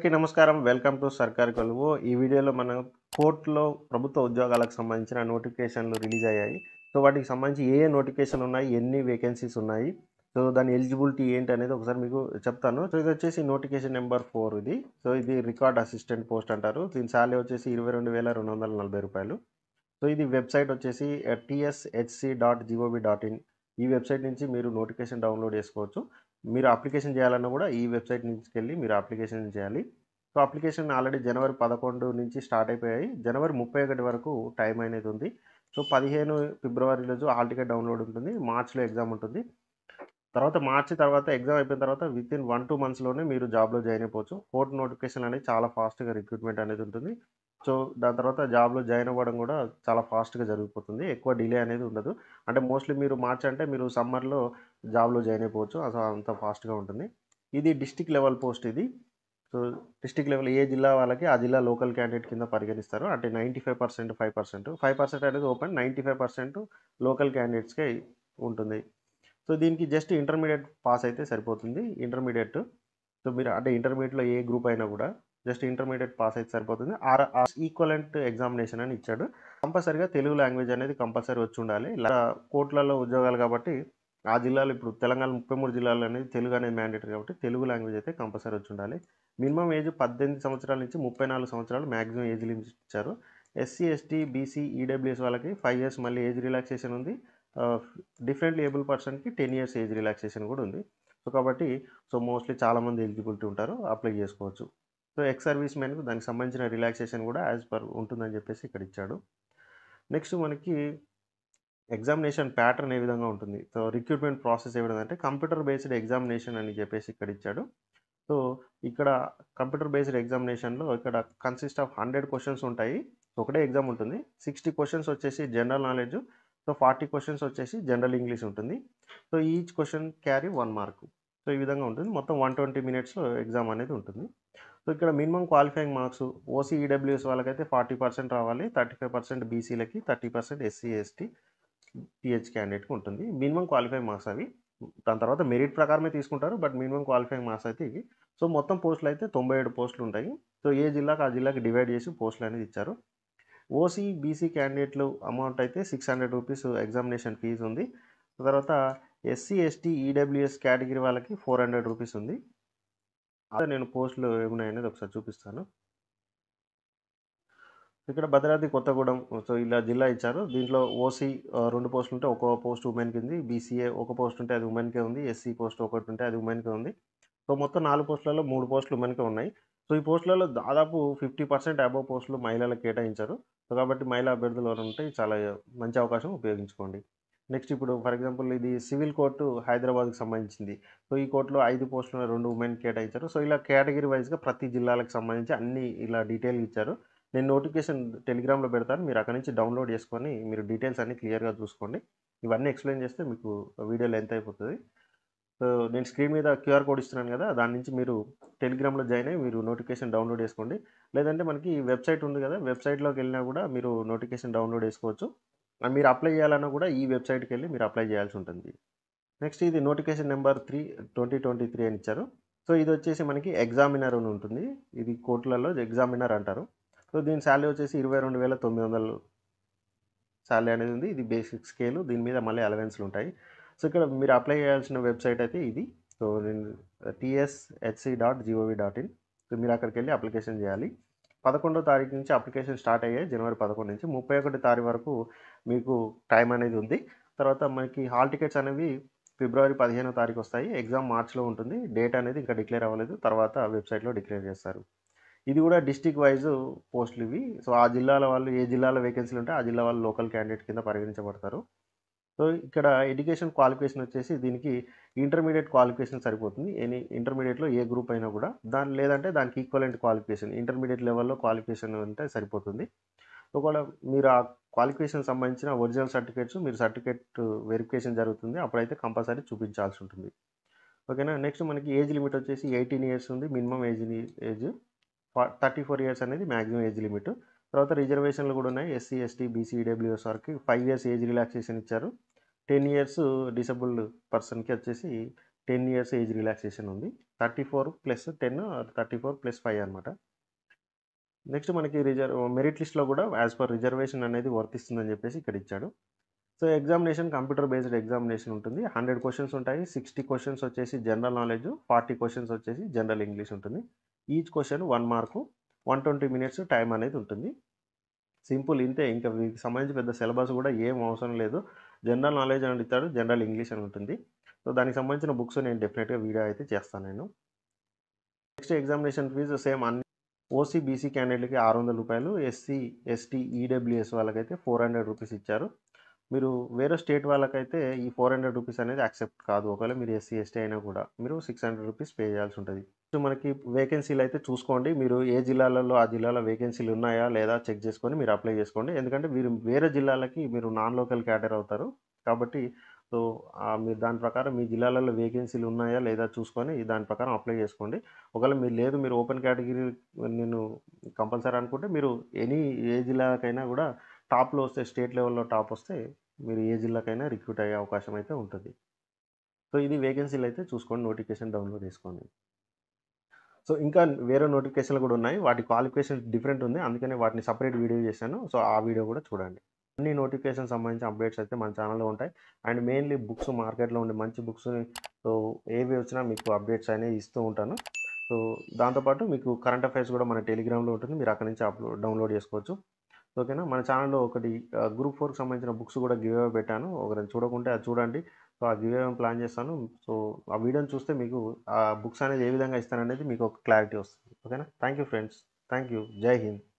అందరికీ నమస్కారం welcome to సర్కార్ కొలువు ఈ వీడియోలో మనం కోర్టులో ప్రభుత్వ ఉద్యోగాలకు సంబంధించిన నోటిఫికేషన్లు రిలీజ్ అయ్యాయి సో వాటికి సంబంధించి ఏ ఏ నోటిఫికేషన్ ఉన్నాయి ఎన్ని వేకెన్సీస్ ఉన్నాయి సో దాని ఎలిజిబిలిటీ ఏంటి అనేది ఒకసారి మీకు చెప్తాను సో ఇది వచ్చేసి నోటిఫికేషన్ నెంబర్ ఫోర్ ఇది సో ఇది రికార్డ్ అసిస్టెంట్ పోస్ట్ అంటారు దీని శాలరీ వచ్చేసి ఇరవై రెండు వేల రెండు వందల నలభై రూపాయలు సో ఇది వెబ్సైట్ వచ్చేసి TSHC dot GOV dot in ఈ వెబ్సైట్ నుంచి మీరు నోటిఫికేషన్ డౌన్లోడ్ చేసుకోవచ్చు మీరు అప్లికేషన్ చేయాలన్నా కూడా ఈ వెబ్సైట్ నుంచి వెళ్ళి మీరు అప్లికేషన్ చేయాలి సో అప్లికేషన్ ఆల్రెడీ జనవరి పదకొండు నుంచి స్టార్ట్ అయిపోయాయి జనవరి ముప్పై ఒకటి వరకు టైం అనేది ఉంది సో పదిహేను ఫిబ్రవరి రోజు హాల్ టికెట్ డౌన్లోడ్ ఉంటుంది మార్చ్లో ఎగ్జామ్ ఉంటుంది తర్వాత మార్చి తర్వాత ఎగ్జామ్ అయిపోయిన తర్వాత విత్ ఇన్ వన్ టూ మంత్స్లోనే మీరు జాబ్లో జాయిన్ అయిపోవచ్చు కోర్టు నోటిఫికేషన్ అనేది చాలా ఫాస్ట్గా రిక్రూట్మెంట్ అనేది ఉంటుంది సో దాని తర్వాత జాబ్లో జాయిన్ అవ్వడం కూడా చాలా ఫాస్ట్గా జరిగిపోతుంది ఎక్కువ డిలే అనేది ఉండదు అంటే మోస్ట్లీ మీరు మార్చ్ అంటే మీరు సమ్మర్లో జాబ్లో జాయిన్ అయిపోవచ్చు అంత ఫాస్ట్గా ఉంటుంది ఇది డిస్టిక్ లెవెల్ పోస్ట్ ఇది సో డిస్టిక్ లెవెల్ ఏ జిల్లా వాళ్ళకి ఆ జిల్లా లోకల్ క్యాండిడేట్ కింద పరిగణిస్తారు అంటే ninety five percent five percent five percent అనేది open ninety five percent local క్యాండిడేట్స్కే ఉంటుంది సో దీనికి జస్ట్ ఇంటర్మీడియట్ పాస్ అయితే సరిపోతుంది ఇంటర్మీడియట్ సో మీరు అంటే ఇంటర్మీడియట్లో ఏ గ్రూప్ అయినా కూడా జస్ట్ ఇంటర్మీడియట్ పాస్ అయితే సరిపోతుంది ఆర్ ఈక్వలెంట్ ఎగ్జామినేషన్ అని ఇచ్చాడు కంపల్సరిగా తెలుగు లాంగ్వేజ్ అనేది కంపల్సరీ వచ్చి ఉండాలి కోట్లలో ఉద్యోగాలు కాబట్టి ఆ జిల్లాలో ఇప్పుడు తెలంగాణ ముప్పై మూడు జిల్లాలు అనేది తెలుగు అనేది మ్యాండేటరీ కాబట్టి తెలుగు లాంగ్వేజ్ అయితే కంపల్సరీ వచ్చి ఉండాలి మినిమం ఏజ్ పద్దెనిమిది సంవత్సరాల నుంచి ముప్పై నాలుగు సంవత్సరాలు మ్యాక్సిమం ఏజ్ లిమిట్ ఇచ్చారు ఎస్సీ ఎస్టీ బీసీ ఈడబ్ల్యూఎస్ వాళ్ళకి ఫైవ్ ఇయర్స్ మళ్ళీ ఏజ్ రిలాక్సేషన్ ఉంది డిఫరెంట్లీ ఏబుల్ పర్సన్కి టెన్ ఇయర్స్ ఏజ్ రిలాక్సేషన్ కూడా ఉంది సో కాబట్టి సో మోస్ట్లీ చాలామంది ఎలిజిబిలిటీ ఉంటారు అప్లై చేసుకోవచ్చు సో ఎక్స్ సర్వీస్ మ్యాన్కు దానికి సంబంధించిన రిలాక్సేషన్ కూడా యాజ్ పర్ ఉంటుందని చెప్పేసి ఇక్కడ ఇచ్చాడు నెక్స్ట్ మనకి ఎగ్జామినేషన్ ప్యాటర్న్ ఏ విధంగా ఉంటుంది సో రిక్రూట్మెంట్ ప్రాసెస్ ఏ విధంగా అంటే కంప్యూటర్ బేస్డ్ ఎగ్జామినేషన్ అని చెప్పేసి ఇక్కడ ఇచ్చాడు సో ఇక్కడ కంప్యూటర్ బేస్డ్ ఎగ్జామినేషన్లో ఇక్కడ కన్సిస్ట్ ఆఫ్ హండ్రెడ్ క్వశ్చన్స్ ఉంటాయి ఒకటే ఎగ్జామ్ ఉంటుంది సిక్స్టీ క్వశ్చన్స్ వచ్చేసి general knowledge so forty questions వచ్చేసి జనరల్ ఇంగ్లీష్ ఉంటుంది so each question carry one mark so ఈ విధంగా ఉంటుంది మొత్తం వన్ ట్వంటీ మినిట్స్ ఎగ్జామ్ అనేది ఉంటుంది సో ఇక్కడ మినిమం క్వాలిఫైయింగ్ మార్క్స్ ఓసీఈడబ్ల్యూఎస్ వాళ్ళకైతే ఫార్టీ పర్సెంట్ రావాలి థర్టీ ఫైవ్ పర్సెంట్ బీసీలకి thirty percent SC ST PH క్యాండిడేట్కి ఉంటుంది మినిమం క్వాలిఫైయింగ్ మార్క్స్ అవి దాని తర్వాత మెరిట్ ప్రకారమే తీసుకుంటారు బట్ మినిమం క్వాలిఫైయింగ్ మార్క్స్ అయితే ఇవి సో మొత్తం పోస్టులు అయితే తొంభై ఏడు పోస్టులు ఉంటాయి సో ఏ జిల్లాకు ఆ జిల్లాకి డివైడ్ చేసి పోస్టులు అనేది ఇచ్చారు ఓసీ బీసీ క్యాండిడేట్లు అమౌంట్ అయితే six hundred rupees examination fee ఉంది తర్వాత ఎస్సీ ఎస్టీ ఈడబ్ల్యూఎస్ కేటగిరీ వాళ్ళకి ఫోర్ హండ్రెడ్ రూపీస్ ఉంది అదే నేను పోస్టులు ఏమున్నాయనేది ఒకసారి చూపిస్తాను ఇక్కడ భద్రాద్రి కొత్తగూడెం సో ఇలా జిల్లా ఇచ్చారు దీంట్లో ఓసీ రెండు పోస్టులు ఉంటే ఒక పోస్ట్ ఉమెన్కి ఉంది బీసీఏ ఒక పోస్ట్ ఉంటే అది ఉమెన్కే ఉంది ఎస్సీ పోస్ట్ ఒకటి ఉంటే అది ఉమెన్కే ఉంది సో మొత్తం నాలుగు పోస్టులలో మూడు పోస్టులు ఉమెన్కే ఉన్నాయి సో ఈ పోస్టులలో దాదాపు ఫిఫ్టీ పర్సెంట్ అబోవ్ పోస్టులు మహిళలకు కేటాయించారు సో కాబట్టి మహిళా అభ్యర్థులు ఎవరు ఉంటే చాలా మంచి అవకాశం ఉపయోగించుకోండి నెక్స్ట్ ఇప్పుడు ఫర్ ఎగ్జాంపుల్ ఇది సివిల్ కోర్టు హైదరాబాద్కి సంబంధించింది సో ఈ కోర్టులో ఐదు పోస్టులు రెండు ఉమెన్ కేటాయించారు సో ఇలా కేటగిరీ వైజ్గా ప్రతి జిల్లాలకు సంబంధించి అన్ని ఇలా డీటెయిల్ ఇచ్చారు నేను నోటిఫికేషన్ టెలిగ్రామ్లో పెడతాను మీరు అక్కడ నుంచి డౌన్లోడ్ చేసుకొని మీరు డీటెయిల్స్ అన్ని క్లియర్గా చూసుకోండి ఇవన్నీ ఎక్స్ప్లెయిన్ చేస్తే మీకు వీడియో లెంత్ అయిపోతుంది సో నేను స్క్రీన్ మీద క్యూఆర్ కోడ్ ఇస్తున్నాను కదా దాని నుంచి మీరు టెలిగ్రామ్లో జాయిన్ అయ్యి మీరు నోటిఫికేషన్ డౌన్లోడ్ చేసుకోండి లేదంటే మనకి వెబ్సైట్ ఉంది కదా వెబ్సైట్లోకి వెళ్ళినా కూడా మీరు నోటిఫికేషన్ డౌన్లోడ్ చేసుకోవచ్చు మీరు అప్లై చేయాలన్నా కూడా ఈ వెబ్సైట్కి వెళ్ళి మీరు అప్లై చేయాల్సి ఉంటుంది నెక్స్ట్ ఇది notification number three twenty twenty three అని ఇచ్చారు సో ఇది వచ్చేసి మనకి ఎగ్జామినర్ అని ఉంటుంది ఇది కోర్టులలో ఎగ్జామినర్ అంటారు సో దీని శాలరీ వచ్చేసి ఇరవై రెండు వేల తొమ్మిది వందలు శాలరీ అనేది ఉంది ఇది బేసిక్ స్కేలు దీని మీద మళ్ళీ అలవెన్స్లు ఉంటాయి సో ఇక్కడ మీరు అప్లై చేయాల్సిన వెబ్సైట్ అయితే ఇది సో నేను TSHC dot GOV dot in so మీరు అక్కడికి వెళ్ళి అప్లికేషన్ చేయాలి పదకొండో తారీఖు నుంచి అప్లికేషన్ స్టార్ట్ అయ్యాయి జనవరి పదకొండు నుంచి ముప్పై ఒకటి తారీఖు వరకు మీకు టైం అనేది ఉంది తర్వాత మనకి హాల్ టికెట్స్ అనేవి ఫిబ్రవరి పదిహేనో తారీఖు వస్తాయి ఎగ్జామ్ మార్చ్లో ఉంటుంది డేట్ అనేది ఇంకా డిక్లేర్ అవ్వలేదు తర్వాత వెబ్సైట్లో డిక్లేర్ చేస్తారు ఇది కూడా డిస్టిక్ వైజ్ పోస్టులు ఇవి సో ఆ జిల్లాల వాళ్ళు ఏ జిల్లాలో వేకెన్సీలు ఉంటే ఆ జిల్లా వాళ్ళు లోకల్ క్యాండిడేట్ కింద పరిగణించబడతారు సో ఇక్కడ ఎడ్యుకేషన్ క్వాలిఫికేషన్ వచ్చేసి దీనికి ఇంటర్మీడియట్ క్వాలిఫికేషన్ సరిపోతుంది ఎనీ ఇంటర్మీడియట్లో ఏ గ్రూప్ అయినా కూడా దాని లేదంటే దానికి ఈక్వలెంట్ క్వాలిఫికేషన్ ఇంటర్మీడియట్ లెవెల్లో క్వాలిఫికేషన్ ఉంటే సరిపోతుంది ఒకవేళ మీరు ఆ క్వాలిఫికేషన్ సంబంధించిన ఒరిజినల్ సర్టిఫికేట్స్ మీరు సర్టిఫికేట్ వెరిఫికేషన్ జరుగుతుంది అప్పుడైతే కంపల్సరీ చూపించాల్సి ఉంటుంది ఓకేనా నెక్స్ట్ మనకి ఏజ్ లిమిట్ వచ్చేసి ఎయిటీన్ ఇయర్స్ ఉంది minimum age age thirty four years అనేది మ్యాక్సిమం ఏజ్ లిమిట్ తర్వాత రిజర్వేషన్లు కూడా ఉన్నాయి ఎస్సీ ఎస్టీ బీసీ డబ్ల్యూఎస్ వారికి ఫైవ్ ఇయర్స్ ఏజ్ రిలాక్సేషన్ ఇచ్చారు టెన్ ఇయర్స్ డిసబుల్డ్ పర్సన్కి వచ్చేసి టెన్ ఇయర్స్ ఏజ్ రిలాక్సేషన్ ఉంది thirty four plus ten thirty four plus five అనమాట నెక్స్ట్ మనకి రిజర్వ్ మెరిట్ లిస్ట్లో కూడా యాజ్ పర్ రిజర్వేషన్ అనేది వర్తిస్తుందని చెప్పేసి ఇక్కడ ఇచ్చాడు so examination computer based examination ఉంటుంది హండ్రెడ్ క్వశ్చన్స్ ఉంటాయి సిక్స్టీ క్వశ్చన్స్ వచ్చేసి జనరల్ నాలెడ్జ్ ఫార్టీ క్వశ్చన్స్ వచ్చేసి జనరల్ ఇంగ్లీష్ ఉంటుంది each question one mark one twenty minutes time అనేది ఉంటుంది సింపుల్ ఇంతే ఇంకా వీటికి సంబంధించి పెద్ద సిలబస్ కూడా ఏం అవసరం లేదు జనరల్ నాలెడ్జ్ అని ఇస్తాడు జనరల్ ఇంగ్లీష్ అని ఉంటుంది సో దానికి సంబంధించిన బుక్స్ నేను డెఫినెట్గా వీడియో అయితే చేస్తాను నేను నెక్స్ట్ ఎగ్జామినేషన్ ఫీజు సేమ్ అన్ని ఓసీ బీసీ ఆరు వందల రూపాయలు ఎస్సీ ఎస్టీ ఈడబ్ల్యూఎస్ వాళ్ళకైతే ఫోర్ హండ్రెడ్ రూపీస్ ఇచ్చారు మీరు వేరే స్టేట్ వాళ్ళకైతే ఈ ఫోర్ హండ్రెడ్ రూపీస్ అనేది యాక్సెప్ట్ కాదు ఒకవేళ మీరు ఎస్సీ ఎస్టీ అయినా కూడా మీరు సిక్స్ హండ్రెడ్ రూపీస్ పే చేయాల్సి ఉంటుంది మనకి వేకెన్సీలు అయితే చూసుకోండి మీరు ఏ జిల్లాలలో ఆ జిల్లాలో వేకెన్సీలు ఉన్నాయా లేదా చెక్ చేసుకొని మీరు అప్లై చేసుకోండి ఎందుకంటే మీరు వేరే జిల్లాలకి మీరు నాన్ లోకల్ క్యాటర్ అవుతారు కాబట్టి సో మీరు దాని ప్రకారం మీ జిల్లాలలో వేకెన్సీలు ఉన్నాయా లేదా చూసుకొని దాని ప్రకారం అప్లై చేసుకోండి ఒకవేళ మీరు లేదు మీరు ఓపెన్ కేటగిరీ నేను కంపల్సరీ అనుకుంటే మీరు ఎనీ ఏ జిల్లాకైనా కూడా టాప్లో వస్తే స్టేట్ లెవెల్లో టాప్ వస్తే మీరు ఏ జిల్లాకైనా రిక్రూట్ అయ్యే అవకాశం అయితే ఉంటుంది సో ఇది వేకెన్సీలు అయితే చూసుకోండి నోటిఫికేషన్ డౌన్లోడ్ చేసుకోండి సో ఇంకా వేరే నోటిఫికేషన్లు కూడా ఉన్నాయి వాటి క్వాలిఫికేషన్ డిఫరెంట్ ఉంది అందుకనే వాటిని సపరేట్ వీడియో చేశాను సో ఆ వీడియో కూడా చూడండి అన్ని నోటిఫికేషన్ సంబంధించిన అప్డేట్స్ అయితే మన ఛానల్లో ఉంటాయి అండ్ మెయిన్లీ బుక్స్ మార్కెట్లో ఉండే మంచి బుక్స్ సో ఏవి వచ్చినా మీకు అప్డేట్స్ అనేవి ఇస్తూ ఉంటాను సో దాంతోపాటు మీకు కరెంట్ అఫైర్స్ కూడా మన టెలిగ్రామ్లో ఉంటుంది మీరు అక్కడ నుంచి అప్లో డౌన్లోడ్ చేసుకోవచ్చు ఓకేనా మన ఛానల్లో ఒకటి గ్రూప్ ఫోర్కి సంబంధించిన బుక్స్ కూడా గివ్ అవే పెట్టాను ఒకరిని చూడకుంటే అది చూడండి సో ఆ గివ్ అవే ప్లాన్ చేస్తాను సో ఆ వీడియోని చూస్తే మీకు ఆ బుక్స్ అనేది ఏ విధంగా ఇస్తాననేది మీకు ఒక క్లారిటీ వస్తుంది ఓకేనా thank you friends thank you జై హింద్